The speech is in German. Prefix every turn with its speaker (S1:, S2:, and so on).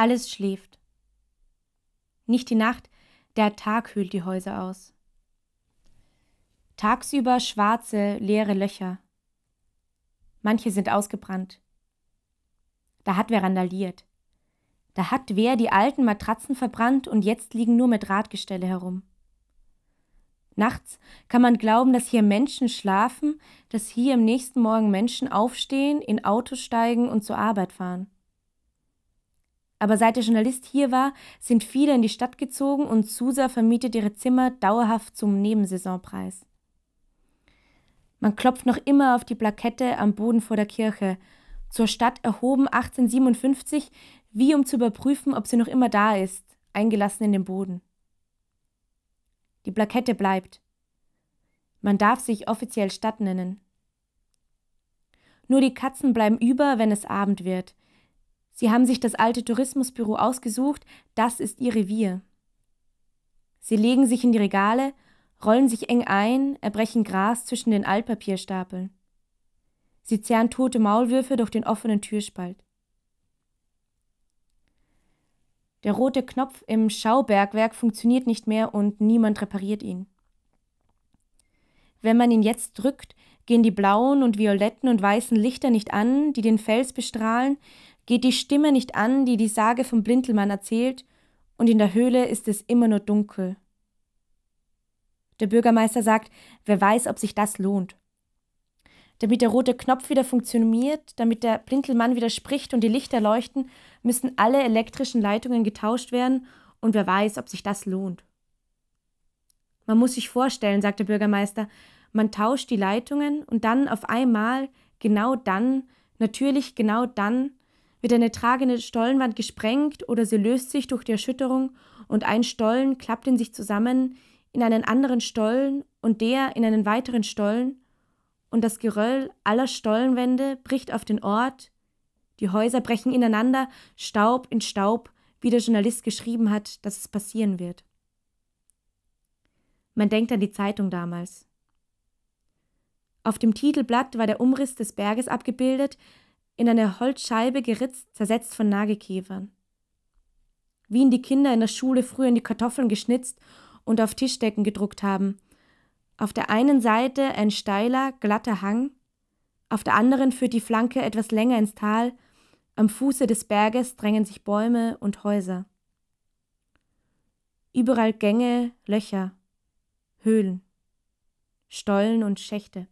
S1: Alles schläft. Nicht die Nacht, der Tag hüllt die Häuser aus. Tagsüber schwarze, leere Löcher. Manche sind ausgebrannt. Da hat wer randaliert. Da hat wer die alten Matratzen verbrannt und jetzt liegen nur mit Drahtgestelle herum. Nachts kann man glauben, dass hier Menschen schlafen, dass hier am nächsten Morgen Menschen aufstehen, in Autos steigen und zur Arbeit fahren. Aber seit der Journalist hier war, sind viele in die Stadt gezogen und Susa vermietet ihre Zimmer dauerhaft zum Nebensaisonpreis. Man klopft noch immer auf die Plakette am Boden vor der Kirche, zur Stadt erhoben 1857, wie um zu überprüfen, ob sie noch immer da ist, eingelassen in den Boden. Die Plakette bleibt. Man darf sich offiziell Stadt nennen. Nur die Katzen bleiben über, wenn es Abend wird – Sie haben sich das alte Tourismusbüro ausgesucht, das ist Ihr Revier. Sie legen sich in die Regale, rollen sich eng ein, erbrechen Gras zwischen den Altpapierstapeln. Sie zerren tote Maulwürfe durch den offenen Türspalt. Der rote Knopf im Schaubergwerk funktioniert nicht mehr und niemand repariert ihn. Wenn man ihn jetzt drückt, gehen die blauen und violetten und weißen Lichter nicht an, die den Fels bestrahlen, geht die Stimme nicht an, die die Sage vom Blindelmann erzählt, und in der Höhle ist es immer nur dunkel. Der Bürgermeister sagt, wer weiß, ob sich das lohnt. Damit der rote Knopf wieder funktioniert, damit der Blindelmann wieder spricht und die Lichter leuchten, müssen alle elektrischen Leitungen getauscht werden und wer weiß, ob sich das lohnt. Man muss sich vorstellen, sagt der Bürgermeister, man tauscht die Leitungen und dann auf einmal, genau dann, natürlich genau dann, wird eine tragende Stollenwand gesprengt oder sie löst sich durch die Erschütterung und ein Stollen klappt in sich zusammen in einen anderen Stollen und der in einen weiteren Stollen und das Geröll aller Stollenwände bricht auf den Ort, die Häuser brechen ineinander, Staub in Staub, wie der Journalist geschrieben hat, dass es passieren wird. Man denkt an die Zeitung damals. Auf dem Titelblatt war der Umriss des Berges abgebildet, in eine Holzscheibe geritzt, zersetzt von Nagekäfern. Wie ihn die Kinder in der Schule früher in die Kartoffeln geschnitzt und auf Tischdecken gedruckt haben. Auf der einen Seite ein steiler, glatter Hang, auf der anderen führt die Flanke etwas länger ins Tal, am Fuße des Berges drängen sich Bäume und Häuser. Überall Gänge, Löcher, Höhlen, Stollen und Schächte.